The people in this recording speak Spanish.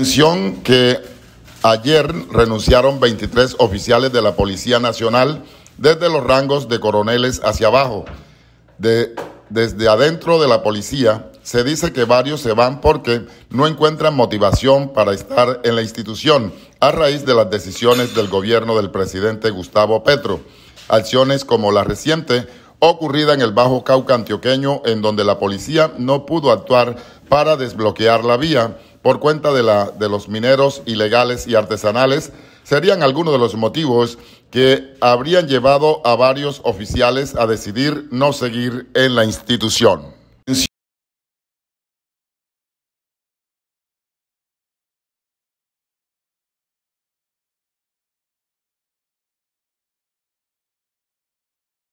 Mención que ayer renunciaron 23 oficiales de la Policía Nacional desde los rangos de coroneles hacia abajo. De, desde adentro de la policía se dice que varios se van porque no encuentran motivación para estar en la institución a raíz de las decisiones del gobierno del presidente Gustavo Petro. Acciones como la reciente ocurrida en el Bajo Cauca antioqueño en donde la policía no pudo actuar para desbloquear la vía por cuenta de, la, de los mineros ilegales y artesanales serían algunos de los motivos que habrían llevado a varios oficiales a decidir no seguir en la institución.